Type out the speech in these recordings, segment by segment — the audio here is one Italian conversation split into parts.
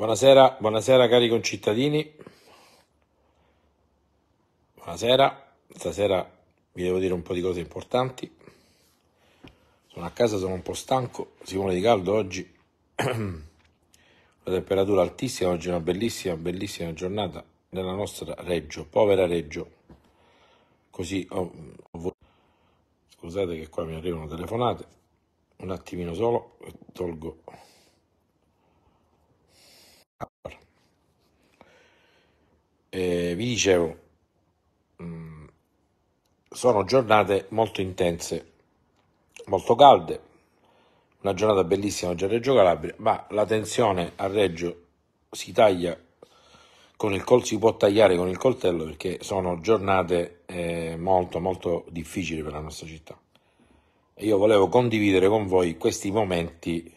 Buonasera, buonasera cari concittadini. Buonasera, stasera vi devo dire un po' di cose importanti. Sono a casa, sono un po' stanco, si muore di caldo oggi. La temperatura altissima, oggi è una bellissima, bellissima giornata nella nostra Reggio, povera Reggio. Così ho, ho Scusate che qua mi arrivano telefonate. Un attimino solo, tolgo eh, vi dicevo, mm, sono giornate molto intense, molto calde, una giornata bellissima già a Reggio Calabria, ma la tensione a Reggio si taglia con il coltello, si può tagliare con il coltello perché sono giornate eh, molto molto difficili per la nostra città. E io volevo condividere con voi questi momenti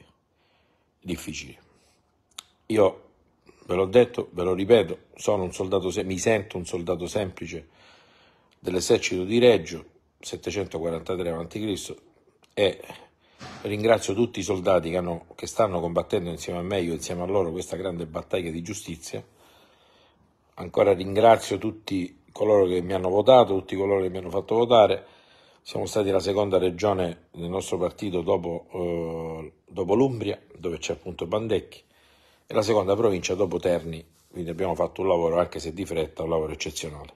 difficili. Io ve l'ho detto, ve lo ripeto, soldato, mi sento un soldato semplice dell'esercito di Reggio, 743 a.C., e ringrazio tutti i soldati che, hanno, che stanno combattendo insieme a me, io insieme a loro, questa grande battaglia di giustizia. Ancora ringrazio tutti coloro che mi hanno votato, tutti coloro che mi hanno fatto votare. Siamo stati la seconda regione del nostro partito dopo, eh, dopo l'Umbria, dove c'è appunto Bandecchi e la seconda provincia dopo Terni, quindi abbiamo fatto un lavoro, anche se di fretta, un lavoro eccezionale.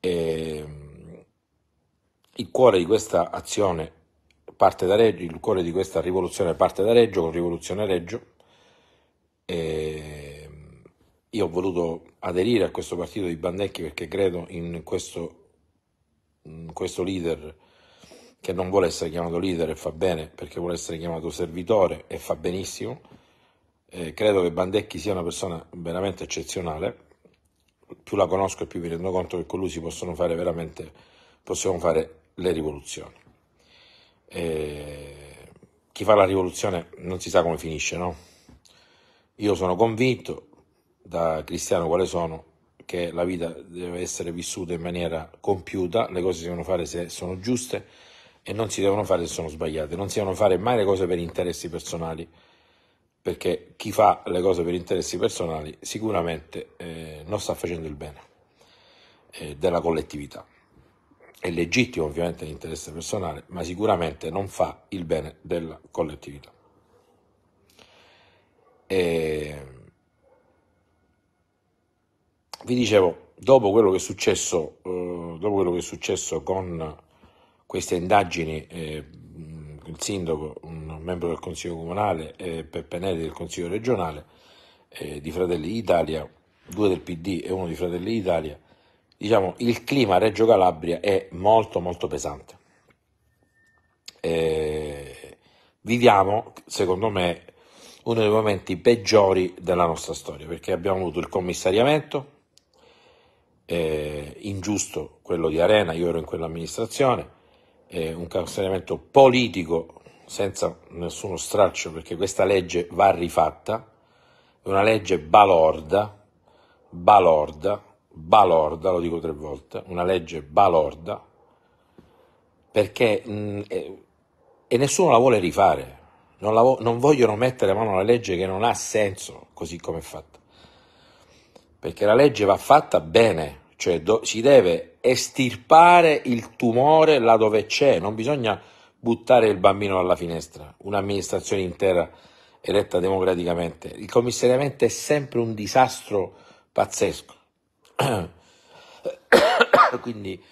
E ehm, il cuore di questa azione parte da Reggio, il cuore di questa rivoluzione parte da Reggio, con Rivoluzione Reggio. E ehm, io ho voluto aderire a questo partito di Bandecchi perché credo in questo, in questo leader che non vuole essere chiamato leader e fa bene perché vuole essere chiamato servitore e fa benissimo eh, credo che Bandecchi sia una persona veramente eccezionale, più la conosco e più mi rendo conto che con lui si possono fare veramente, possiamo fare le rivoluzioni. Eh, chi fa la rivoluzione non si sa come finisce, no? Io sono convinto, da cristiano quale sono, che la vita deve essere vissuta in maniera compiuta, le cose si devono fare se sono giuste e non si devono fare se sono sbagliate, non si devono fare mai le cose per interessi personali perché chi fa le cose per interessi personali sicuramente eh, non sta facendo il bene eh, della collettività. È legittimo ovviamente l'interesse personale, ma sicuramente non fa il bene della collettività. E... Vi dicevo, dopo quello che è successo, eh, che è successo con queste indagini eh, il sindaco, un membro del Consiglio Comunale, eh, Neri del Consiglio Regionale, eh, di Fratelli Italia, due del PD e uno di Fratelli Italia, diciamo il clima a Reggio Calabria è molto molto pesante. Eh, viviamo, secondo me, uno dei momenti peggiori della nostra storia, perché abbiamo avuto il commissariamento, eh, ingiusto quello di Arena, io ero in quell'amministrazione, eh, un commissariamento politico senza nessuno straccio perché questa legge va rifatta, è una legge balorda, balorda, balorda, lo dico tre volte, una legge balorda, perché mh, mm, e nessuno la vuole rifare, non, la vo- non vogliono mettere mano una legge che non ha senso così come è fatta, perché la legge va fatta bene, cioè do, si deve estirpare il tumore là dove c'è, non bisogna buttare il bambino dalla finestra, un'amministrazione intera eletta democraticamente. Il commissariamento è sempre un disastro pazzesco. Quindi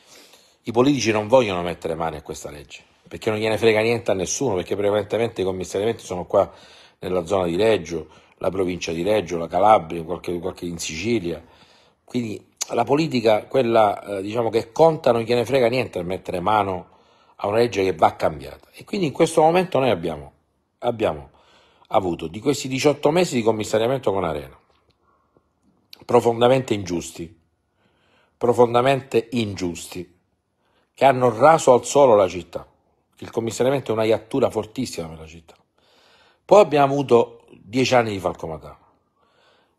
i politici non vogliono mettere mano a questa legge, perché non gliene frega niente a nessuno, perché prevalentemente i commissariamenti sono qua nella zona di Reggio, la provincia di Reggio, la Calabria, qualche, qualche in Sicilia. Quindi la politica, quella eh, diciamo che conta, non gliene frega niente a mettere mano a una legge che va cambiata. E quindi in questo momento noi abbiamo, abbiamo avuto di questi 18 mesi di commissariamento con Arena, profondamente ingiusti, profondamente ingiusti, che hanno raso al suolo la città. Il commissariamento è una iattura fortissima per la città. Poi abbiamo avuto 10 anni di Falcomatà,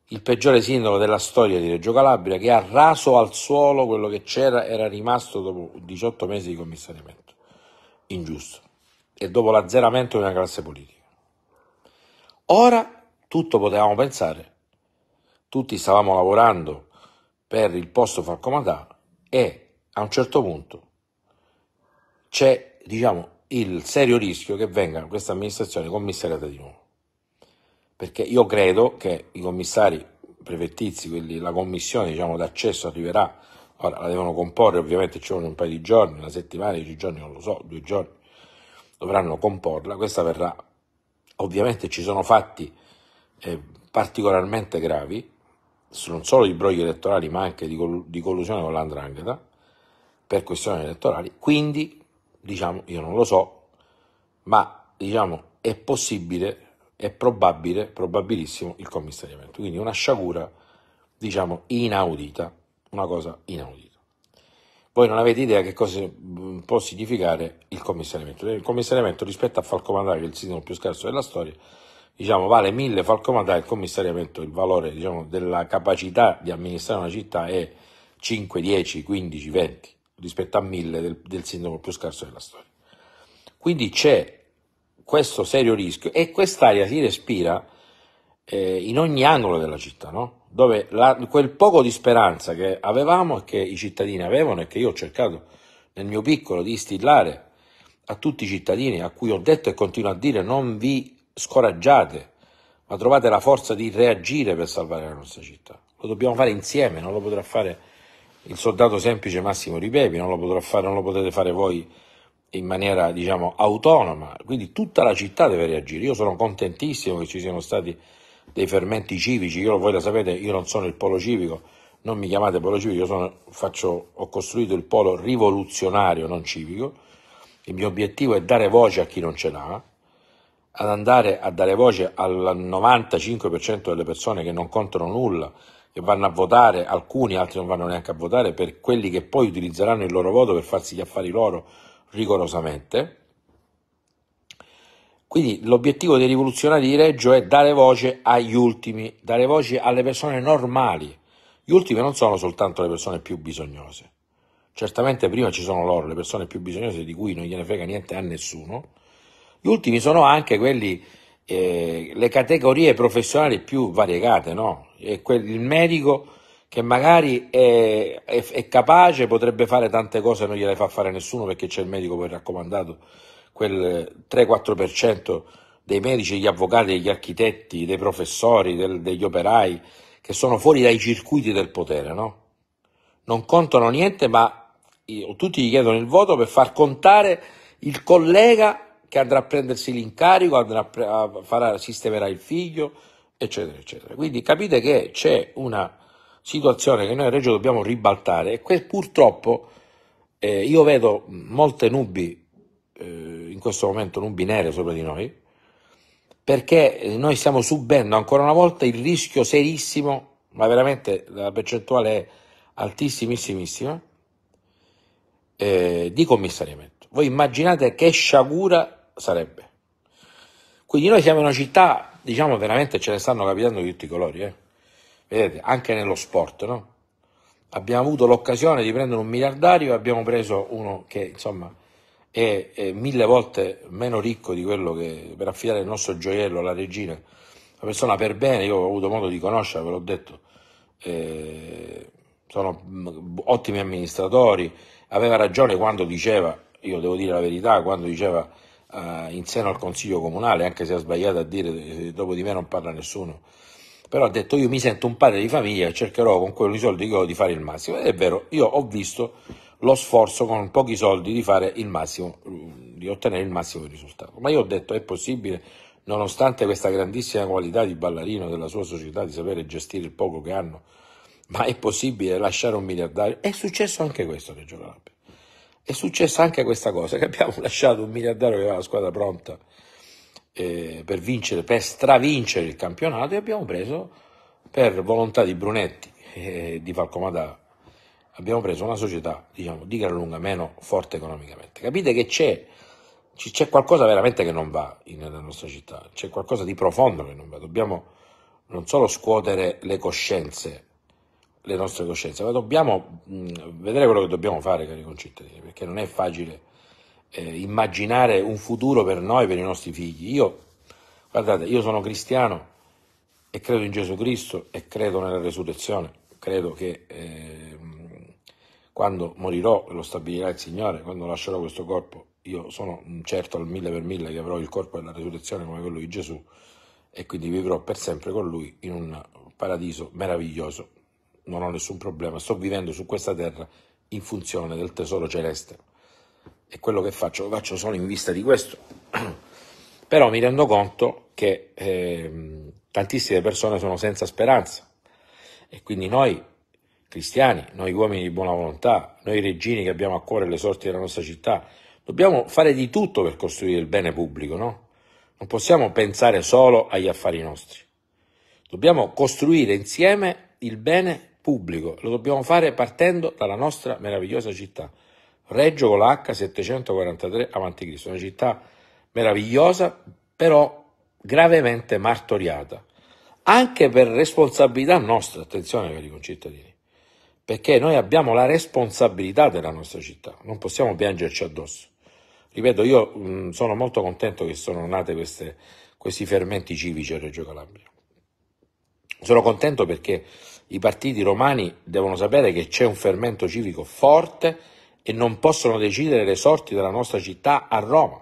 il peggiore sindaco della storia di Reggio Calabria che ha raso al suolo quello che c'era era rimasto dopo 18 mesi di commissariamento ingiusto e dopo l'azzeramento di una classe politica. Ora tutto potevamo pensare, tutti stavamo lavorando per il posto Falcomatà e a un certo punto c'è diciamo, il serio rischio che venga questa amministrazione commissariata di nuovo perché io credo che i commissari prefettizi, quindi la commissione diciamo, d'accesso arriverà, ora la devono comporre, ovviamente ci vogliono un paio di giorni, una settimana, dieci giorni, non lo so, due giorni, dovranno comporla, questa verrà, ovviamente ci sono fatti eh, particolarmente gravi, non solo di brogli elettorali ma anche di, col di collusione con l'andrangheta per questioni elettorali, quindi diciamo, io non lo so, ma diciamo, è possibile è probabile, probabilissimo il commissariamento. Quindi una sciagura, diciamo, inaudita, una cosa inaudita. Voi non avete idea che cosa mm, può significare il commissariamento. Il commissariamento rispetto a Falcomandaia, che è il sisma più scarso della storia, diciamo, vale mille Falcomandaia, il commissariamento, il valore diciamo, della capacità di amministrare una città è 5, 10, 15, 20 rispetto a 1000 del, del sindaco più scarso della storia. Quindi c'è questo serio rischio e quest'aria si respira eh, in ogni angolo della città, no? dove la, quel poco di speranza che avevamo e che i cittadini avevano e che io ho cercato nel mio piccolo di instillare a tutti i cittadini a cui ho detto e continuo a dire non vi scoraggiate, ma trovate la forza di reagire per salvare la nostra città. Lo dobbiamo fare insieme, non lo potrà fare il soldato semplice Massimo Ripepi, non lo, fare, non lo potete fare voi in maniera diciamo autonoma, quindi tutta la città deve reagire. Io sono contentissimo che ci siano stati dei fermenti civici, io, voi lo sapete, io non sono il polo civico, non mi chiamate polo civico, io sono, faccio, ho costruito il polo rivoluzionario, non civico. Il mio obiettivo è dare voce a chi non ce l'ha, ad andare a dare voce al 95% delle persone che non contano nulla, che vanno a votare, alcuni altri non vanno neanche a votare, per quelli che poi utilizzeranno il loro voto per farsi gli affari loro rigorosamente. Quindi l'obiettivo dei rivoluzionari di Reggio è dare voce agli ultimi, dare voce alle persone normali. Gli ultimi non sono soltanto le persone più bisognose. Certamente prima ci sono loro, le persone più bisognose di cui non gliene frega niente a nessuno. Gli ultimi sono anche quelli, eh, le categorie professionali più variegate, no? il medico che magari è, è, è, capace, potrebbe fare tante cose, non gliele fa fare nessuno perché c'è il medico poi raccomandato, quel 3-4% dei medici, degli avvocati, degli architetti, dei professori, del, degli operai, che sono fuori dai circuiti del potere, no? Non contano niente, ma tutti gli chiedono il voto per far contare il collega che andrà a prendersi l'incarico, andrà a, farà, sistemerà il figlio, eccetera, eccetera. Quindi capite che c'è una situazione che noi a Reggio dobbiamo ribaltare e que- purtroppo eh, io vedo molte nubi, eh, in questo momento nubi nere sopra di noi, perché eh, noi stiamo subendo ancora una volta il rischio serissimo, ma veramente la percentuale è altissimissimissima, eh, di commissariamento. Voi immaginate che sciagura sarebbe. Quindi noi siamo una città, diciamo veramente ce ne stanno capitando di tutti i colori, eh? vedete, anche nello sport, no? Abbiamo avuto l'occasione di prendere un miliardario e abbiamo preso uno che, insomma, è, è, mille volte meno ricco di quello che per affidare il nostro gioiello alla regina, una persona per bene, io ho avuto modo di conoscerla, ve l'ho detto, eh, sono mm, ottimi amministratori, aveva ragione quando diceva, io devo dire la verità, quando diceva eh, in seno al Consiglio Comunale, anche se ha sbagliato a dire eh, dopo di me non parla nessuno, però ha detto io mi sento un padre di famiglia e cercherò con quei soldi che ho di fare il massimo. Ed è vero, io ho visto lo sforzo con pochi soldi di fare il massimo, di ottenere il massimo risultato. Ma io ho detto è possibile, nonostante questa grandissima qualità di ballerino della sua società, di sapere gestire il poco che hanno, ma è possibile lasciare un miliardario? È successo anche questo, Reggio Calabria. È successa anche questa cosa, che abbiamo lasciato un miliardario che aveva la squadra pronta eh, per vincere, per stravincere il campionato e abbiamo preso, per volontà di Brunetti e di Falcomadà, abbiamo preso una società, diciamo, di gran lunga meno forte economicamente. Capite che c'è, c'è qualcosa veramente che non va nella nostra città, c'è qualcosa di profondo che non va. Dobbiamo non solo scuotere le coscienze, le nostre coscienze, ma dobbiamo mh, mm, vedere quello che dobbiamo fare, cari concittadini, perché non è facile eh, immaginare un futuro per noi, per i nostri figli. Io, guardate, io sono cristiano e credo in Gesù Cristo e credo nella resurrezione, credo che eh, quando morirò lo stabilirà il Signore, quando lascerò questo corpo, io sono certo al mille per mille che avrò il corpo della resurrezione come quello di Gesù e quindi vivrò per sempre con lui in un paradiso meraviglioso. Non ho nessun problema, sto vivendo su questa terra in funzione del tesoro celeste e quello che faccio lo faccio solo in vista di questo, però mi rendo conto che eh, tantissime persone sono senza speranza e quindi noi cristiani, noi uomini di buona volontà, noi regini che abbiamo a cuore le sorti della nostra città, dobbiamo fare di tutto per costruire il bene pubblico, no? Non possiamo pensare solo agli affari nostri. Dobbiamo costruire insieme il bene pubblico, lo dobbiamo fare partendo dalla nostra meravigliosa città. Reggio con la H 743 a.C., una città meravigliosa, però gravemente martoriata, anche per responsabilità nostra, attenzione cari concittadini, perché noi abbiamo la responsabilità della nostra città, non possiamo piangerci addosso. Ripeto, io mh, sono molto contento che sono nate queste, questi fermenti civici a Reggio Calabria. Sono contento perché i partiti romani devono sapere che c'è un fermento civico forte, e non possono decidere le sorti della nostra città a Roma.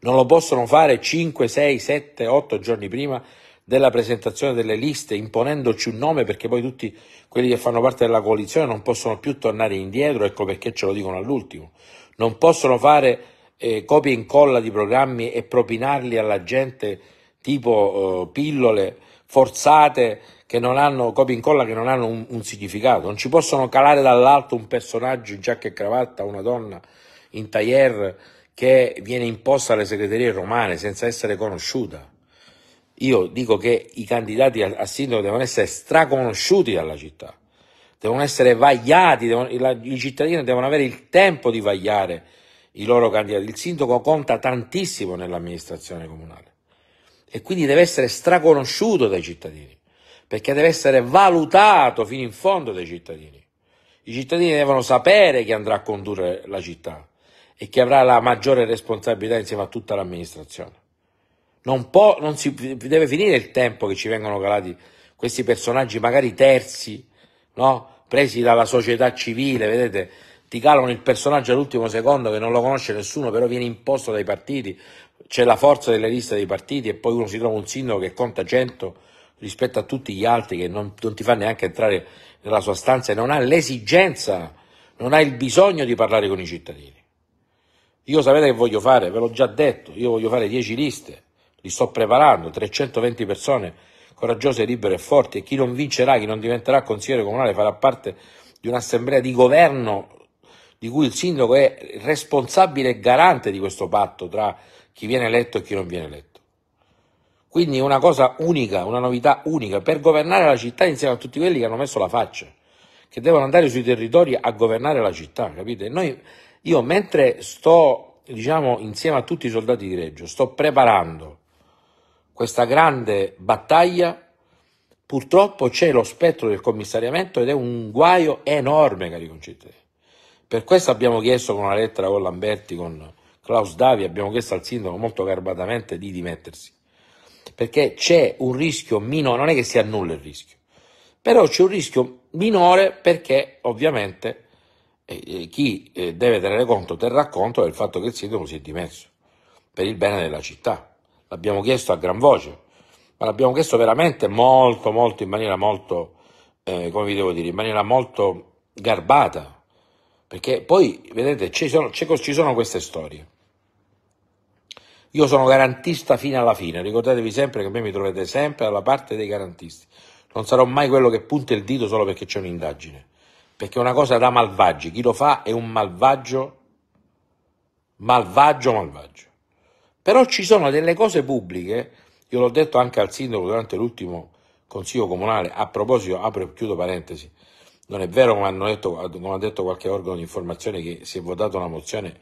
Non lo possono fare 5, 6, 7, 8 giorni prima della presentazione delle liste, imponendoci un nome perché poi tutti quelli che fanno parte della coalizione non possono più tornare indietro, ecco perché ce lo dicono all'ultimo. Non possono fare eh, copia e incolla di programmi e propinarli alla gente tipo eh, pillole forzate che non hanno, copia e incolla che non hanno un, un, significato, non ci possono calare dall'alto un personaggio in giacca e cravatta, una donna in tailleur che viene imposta alle segreterie romane senza essere conosciuta. Io dico che i candidati a, sindaco devono essere straconosciuti dalla città, devono essere vagliati, devono, la, i cittadini devono avere il tempo di vagliare i loro candidati. Il sindaco conta tantissimo nell'amministrazione comunale e quindi deve essere straconosciuto dai cittadini perché deve essere valutato fino in fondo dai cittadini. I cittadini devono sapere chi andrà a condurre la città e chi avrà la maggiore responsabilità insieme a tutta l'amministrazione. Non, può, non si, deve finire il tempo che ci vengono calati questi personaggi, magari terzi, no? presi dalla società civile, vedete, ti calano il personaggio all'ultimo secondo che non lo conosce nessuno, però viene imposto dai partiti, c'è la forza delle liste dei partiti e poi uno si trova un sindaco che conta 100 rispetto a tutti gli altri che non, non ti fa neanche entrare nella sua stanza e non ha l'esigenza, non ha il bisogno di parlare con i cittadini. Io sapete che voglio fare, ve l'ho già detto, io voglio fare 10 liste, li sto preparando, 320 persone coraggiose, libere e forti e chi non vincerà, chi non diventerà consigliere comunale farà parte di un'assemblea di governo di cui il sindaco è responsabile e garante di questo patto tra chi viene eletto e chi non viene eletto. Quindi è una cosa unica, una novità unica per governare la città insieme a tutti quelli che hanno messo la faccia, che devono andare sui territori a governare la città, capite? Noi, io mentre sto, diciamo, insieme a tutti i soldati di Reggio, sto preparando questa grande battaglia, purtroppo c'è lo spettro del commissariamento ed è un guaio enorme, cari concittadini. Per questo abbiamo chiesto con una lettera con Lamberti, con Klaus Davi, abbiamo chiesto al sindaco molto garbatamente di dimettersi perché c'è un rischio minore, non è che si annulla il rischio, però c'è un rischio minore perché ovviamente eh, eh chi eh, deve tenere conto terrà conto del fatto che il sindaco si è dimesso per il bene della città. L'abbiamo chiesto a gran voce, ma l'abbiamo chiesto veramente molto, molto, in maniera molto, eh, come vi devo dire, in maniera molto garbata, perché poi, vedete, ci sono, ci sono queste storie. Io sono garantista fino alla fine, ricordatevi sempre che a me mi trovate sempre dalla parte dei garantisti. Non sarò mai quello che punta il dito solo perché c'è un'indagine, perché è una cosa da malvagi, chi lo fa è un malvagio, malvagio, malvagio. Però ci sono delle cose pubbliche, io l'ho detto anche al sindaco durante l'ultimo consiglio comunale, a proposito, apro e chiudo parentesi, non è vero come, detto, come ha detto qualche organo di informazione che si è votata una mozione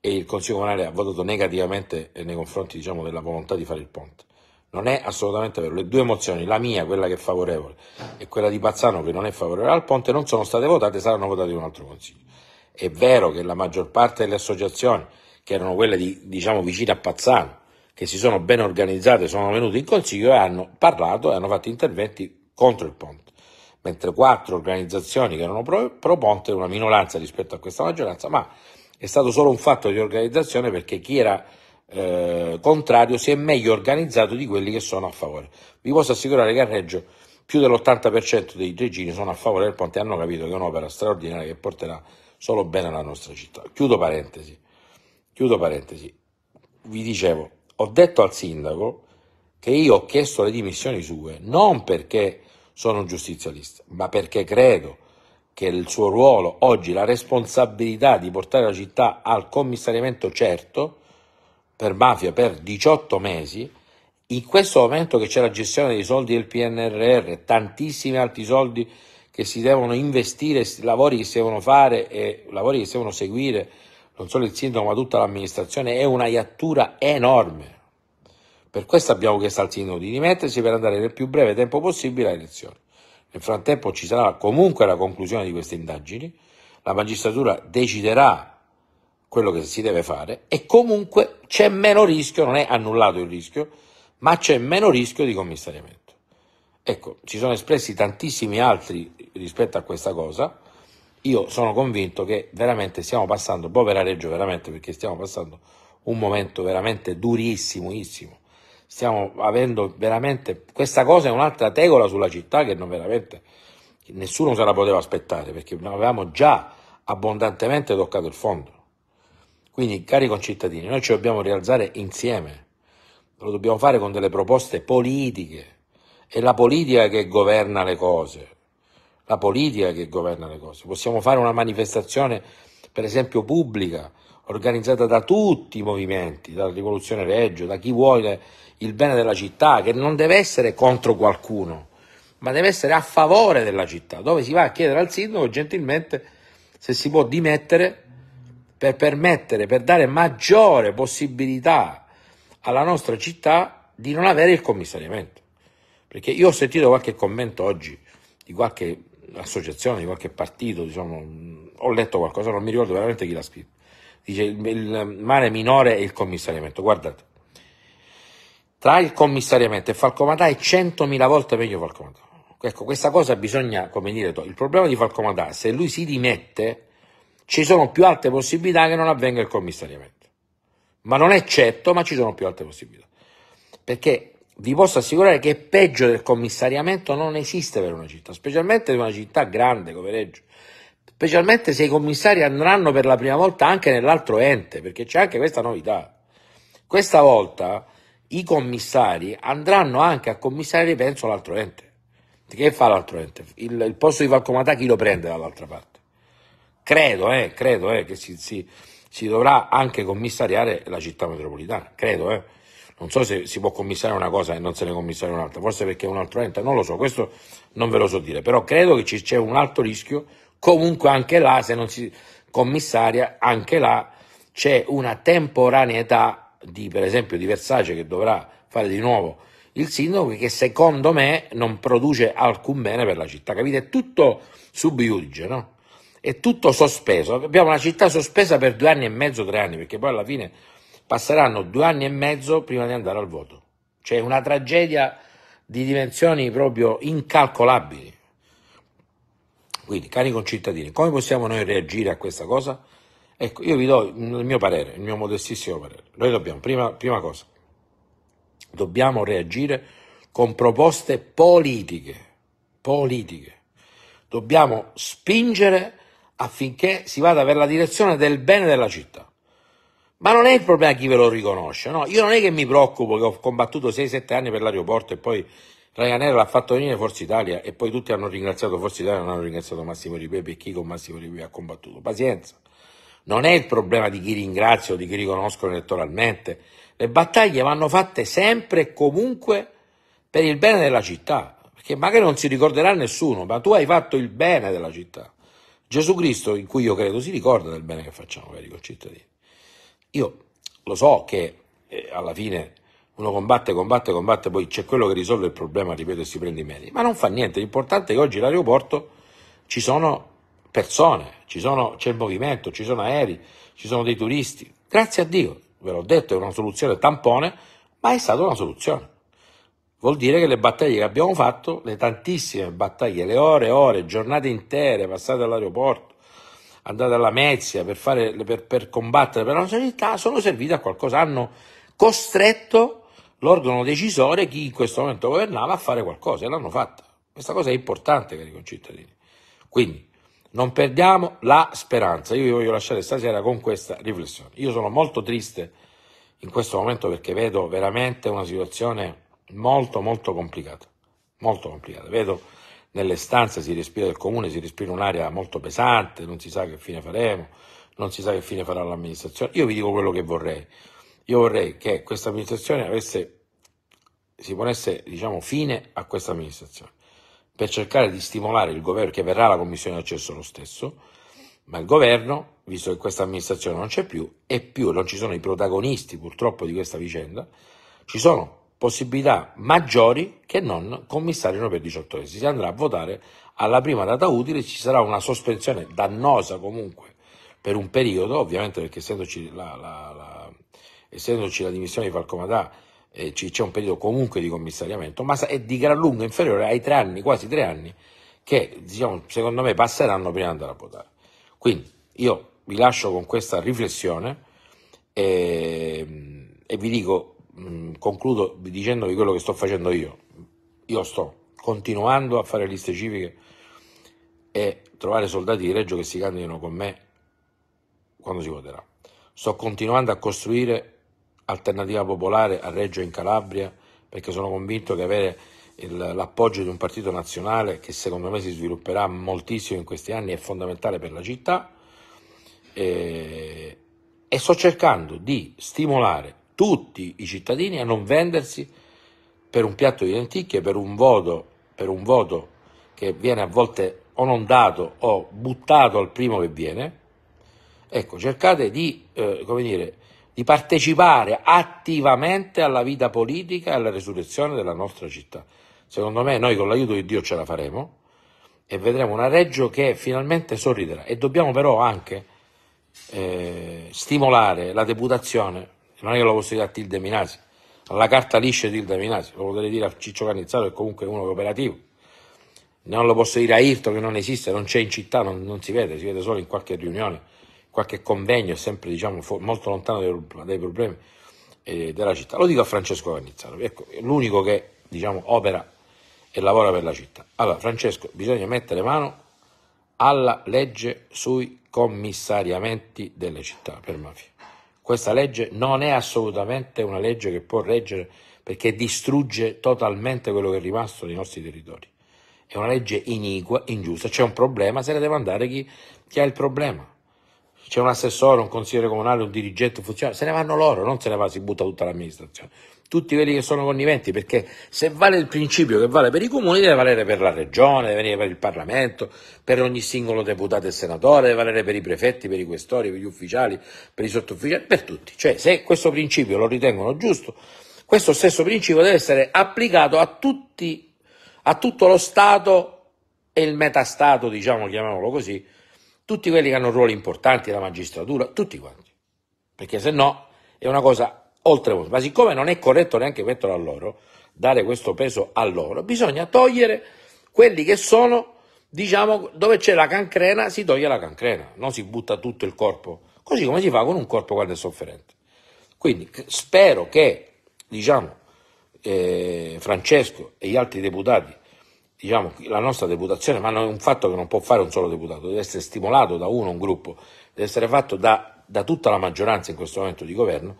e il Consiglio Comunale ha votato negativamente eh, nei confronti diciamo, della volontà di fare il ponte. Non è assolutamente vero. Le due mozioni, la mia, quella che è favorevole, e quella di Pazzano, che non è favorevole al ponte, non sono state votate, saranno votate in un altro Consiglio. È vero che la maggior parte delle associazioni, che erano quelle di, diciamo, vicine a Pazzano, che si sono ben organizzate, sono venute in Consiglio e hanno parlato e hanno fatto interventi contro il ponte. Mentre quattro organizzazioni che erano pro, pro ponte, una minoranza rispetto a questa maggioranza, ma è stato solo un fatto di organizzazione perché chi era eh, contrario si è meglio organizzato di quelli che sono a favore. Vi posso assicurare che a Reggio più dell'80% dei regini sono a favore del ponte e hanno capito che è un'opera straordinaria che porterà solo bene alla nostra città. Chiudo parentesi. Chiudo parentesi. Vi dicevo, ho detto al sindaco che io ho chiesto le dimissioni sue non perché sono un giustizialista, ma perché credo che il suo ruolo, oggi la responsabilità di portare la città al commissariamento certo per mafia per 18 mesi, in questo momento che c'è la gestione dei soldi del PNRR, tantissimi altri soldi che si devono investire, lavori che si devono fare e lavori che si devono seguire, non solo il sindaco ma tutta l'amministrazione, è una iattura enorme. Per questo abbiamo chiesto al sindaco di dimettersi per andare nel più breve tempo possibile alle elezioni. Nel frattempo ci sarà comunque la conclusione di queste indagini, la magistratura deciderà quello che si deve fare e comunque c'è meno rischio, non è annullato il rischio, ma c'è meno rischio di commissariamento. Ecco, si sono espressi tantissimi altri rispetto a questa cosa, io sono convinto che veramente stiamo passando, povera Reggio veramente, perché stiamo passando un momento veramente durissimo stiamo avendo veramente questa cosa è un'altra tegola sulla città che non veramente nessuno se la poteva aspettare perché avevamo già abbondantemente toccato il fondo. Quindi, cari concittadini, noi ci dobbiamo rialzare insieme, lo dobbiamo fare con delle proposte politiche. È la politica che governa le cose, la politica che governa le cose. Possiamo fare una manifestazione, per esempio, pubblica, organizzata da tutti i movimenti, dalla rivoluzione Reggio, da chi vuole il bene della città, che non deve essere contro qualcuno, ma deve essere a favore della città, dove si va a chiedere al sindaco gentilmente se si può dimettere per permettere, per dare maggiore possibilità alla nostra città di non avere il commissariamento. Perché io ho sentito qualche commento oggi di qualche associazione, di qualche partito, diciamo, ho letto qualcosa, non mi ricordo veramente chi l'ha scritto. Dice il male minore è il commissariamento. Guardate, tra il commissariamento e Falcomatà è 100.000 volte meglio Falcomatà. Ecco, questa cosa bisogna, come dire, il problema di Falcomatà, se lui si dimette, ci sono più alte possibilità che non avvenga il commissariamento. Ma non è certo, ma ci sono più alte possibilità. Perché vi posso assicurare che peggio del commissariamento non esiste per una città, specialmente per una città grande come Reggio, specialmente se i commissari andranno per la prima volta anche nell'altro ente, perché c'è anche questa novità. Questa volta i commissari andranno anche a commissariare, penso, l'altro ente. Che fa l'altro ente? Il, il posto di Valcomatà chi lo prende dall'altra parte? Credo, eh, credo eh, che si, si, si, dovrà anche commissariare la città metropolitana, credo. Eh. Non so se si può commissariare una cosa e non se ne commissaria un'altra, forse perché è un altro ente, non lo so, questo non ve lo so dire, però credo che ci, c'è un alto rischio, comunque anche là, se non si commissaria, anche là c'è una temporaneità di, per esempio di Versace che dovrà fare di nuovo il sindaco che secondo me non produce alcun bene per la città, capite? È tutto subiudice, no? È tutto sospeso. Abbiamo una città sospesa per due anni e mezzo, tre anni, perché poi alla fine passeranno due anni e mezzo prima di andare al voto. Cioè una tragedia di dimensioni proprio incalcolabili. Quindi, cari concittadini, come possiamo noi reagire a questa cosa? Ecco, io vi do il mio parere, il mio modestissimo parere. Noi dobbiamo, prima, prima cosa, dobbiamo reagire con proposte politiche, politiche. Dobbiamo spingere affinché si vada per la direzione del bene della città. Ma non è il problema chi ve lo riconosce, no? Io non è che mi preoccupo che ho combattuto 6-7 anni per l'aeroporto e poi Ryanair l'ha fatto venire Forza Italia e poi tutti hanno ringraziato Forza Italia, non hanno ringraziato Massimo Ripepi e chi con Massimo Ripepi ha combattuto. Pazienza. Non è il problema di chi ringrazio o di chi riconoscono elettoralmente. Le battaglie vanno fatte sempre e comunque per il bene della città, perché magari non si ricorderà nessuno, ma tu hai fatto il bene della città. Gesù Cristo, in cui io credo, si ricorda del bene che facciamo cari concittadini. Io lo so che eh, alla fine uno combatte, combatte, combatte, poi c'è quello che risolve il problema, ripeto, e si prende i meriti. Ma non fa niente, l'importante è che oggi l'aeroporto ci sono persone, ci sono, c'è il movimento, ci sono aerei, ci sono dei turisti. Grazie a Dio, ve l'ho detto, è una soluzione tampone, ma è stata una soluzione. Vuol dire che le battaglie che abbiamo fatto, le tantissime battaglie, le ore e ore, giornate intere passate all'aeroporto, andate alla Mezia per, fare, per, per combattere per la nostra sono servite a qualcosa, hanno costretto l'organo decisore, chi in questo momento governava, a fare qualcosa e l'hanno fatta. Questa cosa è importante, cari concittadini. Quindi non perdiamo la speranza. Io vi voglio lasciare stasera con questa riflessione. Io sono molto triste in questo momento perché vedo veramente una situazione molto molto complicata. Molto complicata. Vedo nelle stanze si respira del comune, si respira un'aria molto pesante, non si sa che fine faremo, non si sa che fine farà l'amministrazione. Io vi dico quello che vorrei. Io vorrei che questa amministrazione avesse, si ponesse diciamo, fine a questa amministrazione per cercare di stimolare il governo, che verrà la commissione di accesso lo stesso, ma il governo, visto che questa amministrazione non c'è più, e più non ci sono i protagonisti purtroppo di questa vicenda, ci sono possibilità maggiori che non commissariano per 18 mesi. Si andrà a votare alla prima data utile, ci sarà una sospensione dannosa comunque per un periodo, ovviamente perché essendoci la, la, la, essendoci la dimissione di Falcomadà, eh, c'è un periodo comunque di commissariamento, ma è di gran lunga inferiore ai tre anni, quasi tre anni, che diciamo, secondo me passeranno prima di andare a votare. Quindi io vi lascio con questa riflessione e, ehm, e vi dico, mm, concludo dicendovi quello che sto facendo io. Io sto continuando a fare liste civiche e trovare soldati di Reggio che si candidino con me quando si voterà. Sto continuando a costruire Alternativa Popolare a Reggio in Calabria perché sono convinto che avere l'appoggio di un partito nazionale che secondo me si svilupperà moltissimo in questi anni è fondamentale per la città e, e sto cercando di stimolare tutti i cittadini a non vendersi per un piatto di lenticchie, per un voto, per un voto che viene a volte o non dato o buttato al primo che viene, ecco, cercate di, eh, come dire, di partecipare attivamente alla vita politica e alla resurrezione della nostra città. Secondo me noi con l'aiuto di Dio ce la faremo e vedremo una Reggio che finalmente sorriderà e dobbiamo però anche eh, stimolare la deputazione, non è che lo posso dire a Tilde Minasi, alla carta liscia di Tilde Minasi, lo potrei dire a Ciccio Cannizzaro che comunque è uno cooperativo, non lo posso dire a Irto che non esiste, non c'è in città, non, non si vede, si vede solo in qualche riunione qualche convegno, sempre diciamo, molto lontano dai, problemi eh, della città. Lo dico a Francesco Vannizzaro, ecco, l'unico che diciamo, opera e lavora per la città. Allora, Francesco, bisogna mettere mano alla legge sui commissariamenti delle città per mafia. Questa legge non è assolutamente una legge che può reggere perché distrugge totalmente quello che è rimasto dei nostri territori. È una legge iniqua, ingiusta, c'è un problema, se ne deve andare chi, chi ha il problema c'è un assessore, un consigliere comunale, un dirigente, un funzionario, se ne vanno loro, non se ne va, si butta tutta l'amministrazione. Tutti quelli che sono conniventi, perché se vale il principio che vale per i comuni, deve valere per la regione, deve valere per il Parlamento, per ogni singolo deputato e senatore, deve valere per i prefetti, per i questori, per gli ufficiali, per i sottufficiali, per tutti. Cioè, se questo principio lo ritengono giusto, questo stesso principio deve essere applicato a, tutti, a tutto lo Stato e il metastato, diciamo, chiamiamolo così, tutti quelli che hanno ruoli importanti, la magistratura, tutti quanti, perché se no è una cosa oltremodo. Ma siccome non è corretto neanche metterlo a loro, dare questo peso a loro, bisogna togliere quelli che sono, diciamo, dove c'è la cancrena, si toglie la cancrena, non si butta tutto il corpo, così come si fa con un corpo quando è sofferente. Quindi spero che, diciamo, eh, Francesco e gli altri deputati diciamo, la nostra deputazione, ma è un fatto che non può fare un solo deputato, deve essere stimolato da uno, un gruppo, deve essere fatto da, da tutta la maggioranza in questo momento di governo,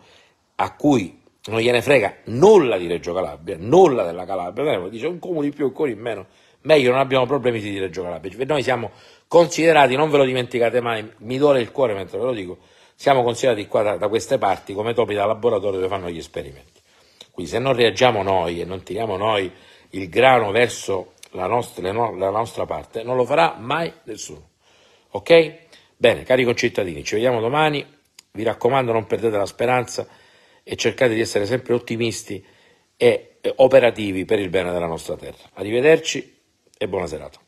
a cui non gliene frega nulla di Reggio Calabria, nulla della Calabria, dice un comune in più, un comune in meno, meglio non abbiamo problemi di Reggio Calabria, cioè, noi siamo considerati, non ve lo dimenticate mai, mi duole il cuore mentre ve lo dico, siamo considerati qua da, da queste parti come topi da laboratorio dove fanno gli esperimenti. Quindi se non reagiamo noi e non tiriamo noi il grano verso la nostra, la nostra parte, non lo farà mai nessuno. Ok? Bene, cari concittadini, ci vediamo domani. Vi raccomando, non perdete la speranza e cercate di essere sempre ottimisti e operativi per il bene della nostra terra. Arrivederci e buona serata.